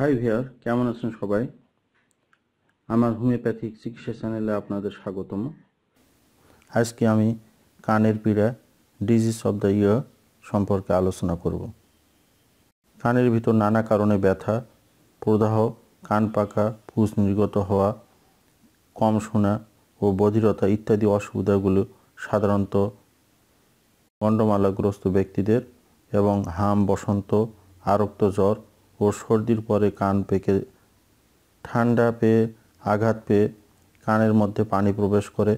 High ভিয়ার কেমন আছেন সবাই আমার হোমিওপ্যাথিক চিকিৎসা চ্যানেলে আপনাদের স্বাগতম আজকে আমি কানের পীড়া ডিজিজ অব দ্য ইয়ার সম্পর্কে আলোচনা করব কানের ভিতর নানা কারণে ব্যথা প্রদাহ কান পাকা ফুস নির্গত হওয়া কম শোনা ও বধিরতা ইত্যাদি অসুবিধাগুলো সাধারণত গণ্ডমালাগ্রস্ত ব্যক্তিদের এবং হাম বসন্ত আরক্ত জ্বর ও সর্দির পরে কান পেকে ঠান্ডা পেয়ে আঘাত পেয়ে কানের মধ্যে পানি প্রবেশ করে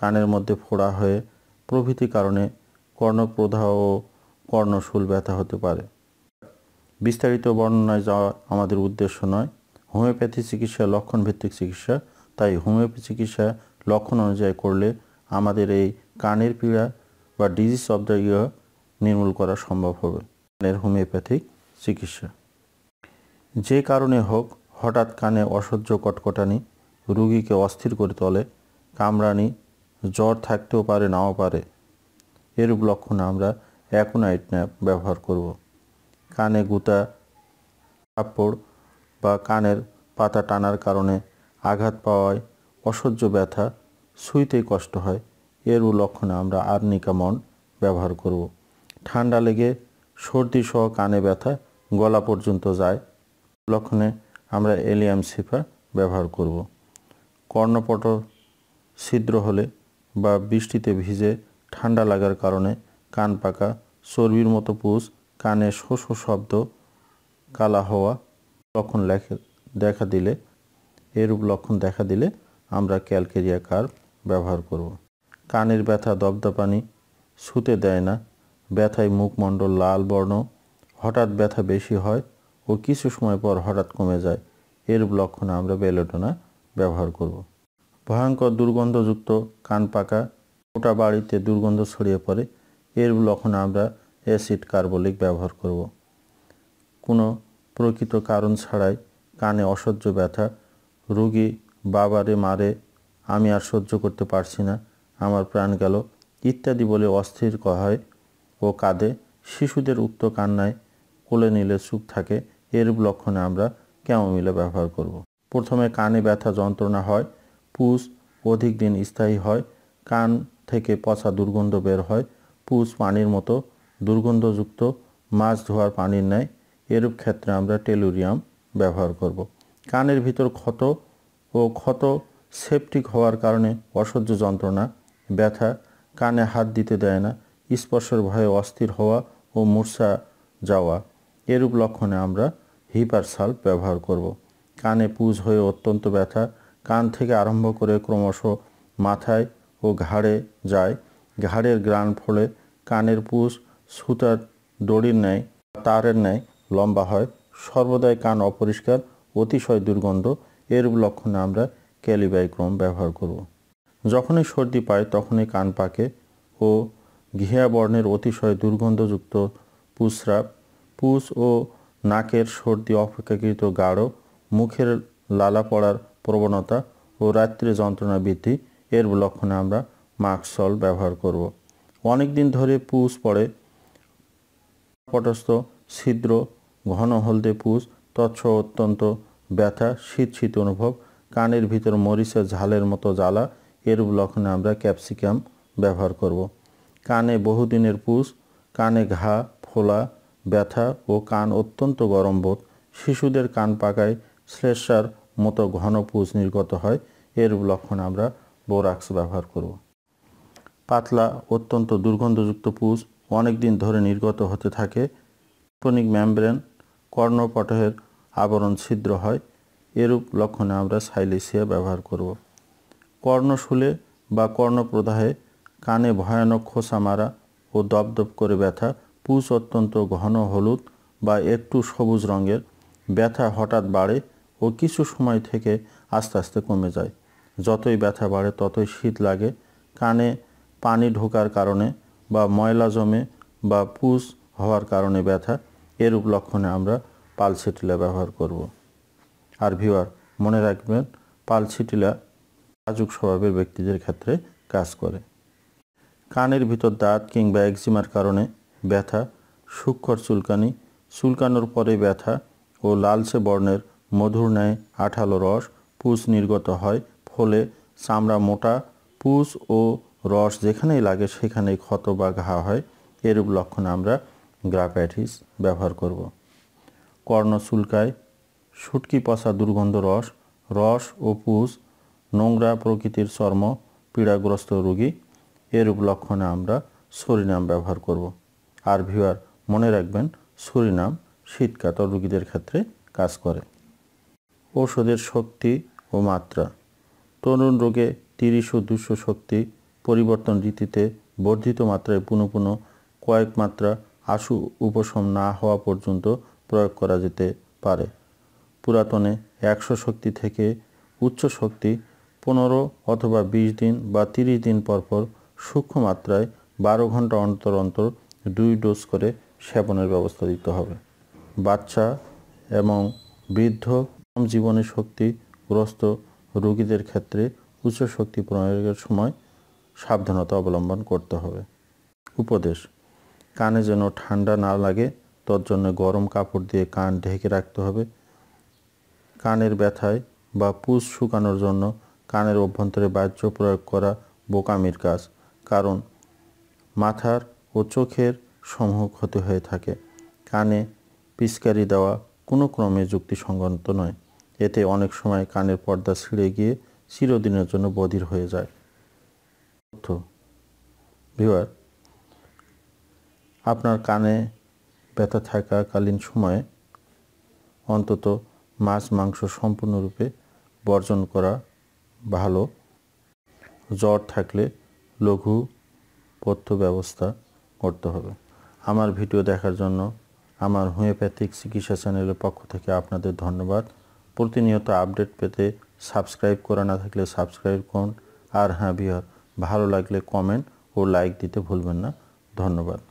কানের মধ্যে ফোড়া হয়ে প্রভৃতি কারণে কর্ণপ্রধা ও কর্ণশূল ব্যথা হতে পারে বিস্তারিত বর্ণনায় যাওয়া আমাদের উদ্দেশ্য নয় হোমিওপ্যাথি চিকিৎসা লক্ষণভিত্তিক চিকিৎসা তাই হোমিওপ্যাথি চিকিৎসা লক্ষণ অনুযায়ী করলে আমাদের এই কানের পীড়া বা ডিজিজ অব দ্য ইয়ার নির্মূল করা সম্ভব হবে কানের হোমিওপ্যাথিক চিকিৎসা যে কারণে হোক হঠাৎ কানে অসহ্য কটকটানি রুগীকে অস্থির করে তোলে কামরানি জ্বর থাকতেও পারে নাও পারে এরূপ লক্ষণ আমরা অ্যাকোনাইট ন্যাপ ব্যবহার করব কানে গুতা কাপড় বা কানের পাতা টানার কারণে আঘাত পাওয়ায় অসহ্য ব্যথা শুইতেই কষ্ট হয় এরও লক্ষণে আমরা নিকামন ব্যবহার করব ঠান্ডা লেগে সর্দি সহ কানে ব্যথা গলা পর্যন্ত যায় লক্ষণে আমরা এলিয়াম সিফার ব্যবহার করব কর্ণপটল ছিদ্র হলে বা বৃষ্টিতে ভিজে ঠান্ডা লাগার কারণে কান পাকা চর্বির মতো পুষ কানে শোষো শব্দ কালা হওয়া লক্ষণ দেখা দিলে এরূপ লক্ষণ দেখা দিলে আমরা ক্যালকেরিয়া কার ব্যবহার করব। কানের ব্যথা দবদাপানি শুতে দেয় না ব্যথায় মুখমণ্ডল লাল বর্ণ হঠাৎ ব্যথা বেশি হয় ও কিছু সময় পর হঠাৎ কমে যায় এর লক্ষণে আমরা বেলোটোনা ব্যবহার করব। ভয়ঙ্কর দুর্গন্ধযুক্ত কান পাকা গোটা বাড়িতে দুর্গন্ধ ছড়িয়ে পড়ে এর লক্ষণে আমরা অ্যাসিড কার্বলিক ব্যবহার করব। কোনো প্রকৃত কারণ ছাড়াই কানে অসহ্য ব্যথা রুগী বাবারে মারে আমি আর সহ্য করতে পারছি না আমার প্রাণ গেল ইত্যাদি বলে অস্থির হয় ও কাঁদে শিশুদের উক্ত কান্নায় কোলে নিলে সুখ থাকে এরূপ লক্ষণে আমরা ক্যামোমিলা ব্যবহার করব। প্রথমে কানে ব্যথা যন্ত্রণা হয় পুষ অধিক দিন স্থায়ী হয় কান থেকে পচা দুর্গন্ধ বের হয় পুষ পানির মতো দুর্গন্ধযুক্ত মাছ ধোয়ার পানির নেয় এরূপ ক্ষেত্রে আমরা টেলুরিয়াম ব্যবহার করব। কানের ভিতর ক্ষত ও ক্ষত সেপটিক হওয়ার কারণে অসহ্য যন্ত্রণা ব্যথা কানে হাত দিতে দেয় না স্পর্শের ভয়ে অস্থির হওয়া ও মূর্ছা যাওয়া এরূপ লক্ষণে আমরা হিপার সাল্প ব্যবহার করব। কানে পুজ হয়ে অত্যন্ত ব্যথা কান থেকে আরম্ভ করে ক্রমশ মাথায় ও ঘাড়ে যায় ঘাড়ের গ্রান ফলে কানের পুষ সুতার দড়ির ন্যায় তারের ন্যায় লম্বা হয় সর্বদাই কান অপরিষ্কার অতিশয় দুর্গন্ধ এরূপ লক্ষণে আমরা ক্যালিবাইক্রম ব্যবহার করব। যখনই সর্দি পায় তখনই কান পাকে ও ঘিয়া বর্ণের অতিশয় দুর্গন্ধযুক্ত পুস্রাব পুষ ও নাকের সর্দি অপেক্ষাকৃত গাঢ় মুখের লালা পড়ার প্রবণতা ও রাত্রে যন্ত্রণা বৃদ্ধি এর লক্ষণে আমরা মাস্কসল ব্যবহার করব। অনেক দিন ধরে পুষ পড়ে পটস্থ ছিদ্র ঘন হলদে পুষ তৎস অত্যন্ত ব্যথা শীত শীত অনুভব কানের ভিতর মরিচের ঝালের মতো জ্বালা এর লক্ষণে আমরা ক্যাপসিকাম ব্যবহার করব। কানে বহুদিনের পুষ কানে ঘা ফোলা ব্যথা ও কান অত্যন্ত গরম বোধ শিশুদের কান পাকায় শ্লেষার মতো ঘন পুজ নির্গত হয় এর লক্ষণ আমরা বোরাক্স ব্যবহার করব পাতলা অত্যন্ত দুর্গন্ধযুক্ত পুজ অনেক দিন ধরে নির্গত হতে থাকে টনিক ম্যামব্রেন কর্ণপটহের আবরণ ছিদ্র হয় এরূপ লক্ষণে আমরা সাইলেসিয়া ব্যবহার করব কর্ণশুলে বা কর্ণপ্রদাহে কানে ভয়ানক খোসা মারা ও দপদপ করে ব্যথা পুষ অত্যন্ত ঘন হলুদ বা একটু সবুজ রঙের ব্যথা হঠাৎ বাড়ে ও কিছু সময় থেকে আস্তে আস্তে কমে যায় যতই ব্যথা বাড়ে ততই শীত লাগে কানে পানি ঢোকার কারণে বা ময়লা জমে বা পুষ হওয়ার কারণে ব্যথা এরূপ লক্ষণে আমরা পালসিটিলা ব্যবহার করব। আর ভিওয়ার মনে রাখবেন পালসিটিলা লাজুক স্বভাবের ব্যক্তিদের ক্ষেত্রে কাজ করে কানের ভিতর দাঁত কিংবা একজিমার কারণে ব্যথা সূক্ষর চুলকানি চুলকানোর পরে ব্যথা ও লালচে বর্ণের মধুর ন্যায় আঠালো রস পুষ নির্গত হয় ফলে চামড়া মোটা পুষ ও রস যেখানেই লাগে সেখানেই ক্ষত বা ঘা হয় এরূপ লক্ষণ আমরা গ্রাপ্যাটিস ব্যবহার করব কর্ণ চুলকায় শুটকি পচা দুর্গন্ধ রস রস ও পুষ নোংরা প্রকৃতির চর্ম পীড়াগ্রস্ত রোগী এরূপ লক্ষণে আমরা সরিনাম ব্যবহার করব আর ভিউয়ার মনে রাখবেন সুরিনাম শীতকাত রোগীদের ক্ষেত্রে কাজ করে ওষুধের শক্তি ও মাত্রা তরুণ রোগে তিরিশ ও দুশো শক্তি পরিবর্তন রীতিতে বর্ধিত মাত্রায় পুনঃ পুনঃ কয়েক মাত্রা আশু উপশম না হওয়া পর্যন্ত প্রয়োগ করা যেতে পারে পুরাতনে একশো শক্তি থেকে উচ্চ শক্তি পনেরো অথবা বিশ দিন বা তিরিশ দিন পরপর সূক্ষ্ম মাত্রায় বারো ঘন্টা অন্তর অন্তর দুই ডোজ করে সেবনের ব্যবস্থা দিতে হবে বাচ্চা এবং বৃদ্ধ কম জীবনী শক্তিগ্রস্ত রোগীদের ক্ষেত্রে উচ্চ শক্তি প্রয়োগের সময় সাবধানতা অবলম্বন করতে হবে উপদেশ কানে যেন ঠান্ডা না লাগে তর জন্য গরম কাপড় দিয়ে কান ঢেকে রাখতে হবে কানের ব্যথায় বা পুষ শুকানোর জন্য কানের অভ্যন্তরে বাহ্য প্রয়োগ করা বোকামির কাজ কারণ মাথার ও চোখের সমূহ ক্ষতি হয়ে থাকে কানে পিচকারি দেওয়া কোনো ক্রমে যুক্তিসঙ্গত নয় এতে অনেক সময় কানের পর্দা ছিঁড়ে গিয়ে চিরদিনের জন্য বধির হয়ে যায় তথ্য ভিওয়ার আপনার কানে ব্যথা থাকাকালীন সময়ে অন্তত মাছ মাংস সম্পূর্ণরূপে বর্জন করা ভালো জ্বর থাকলে লঘু পথ্য ব্যবস্থা করতে হবে আমার ভিডিও দেখার জন্য আমার হোমিওপ্যাথিক চিকিৎসা চ্যানেলের পক্ষ থেকে আপনাদের ধন্যবাদ প্রতিনিয়ত আপডেট পেতে সাবস্ক্রাইব করা না থাকলে সাবস্ক্রাইব করুন আর হ্যাঁ বিহার ভালো লাগলে কমেন্ট ও লাইক দিতে ভুলবেন না ধন্যবাদ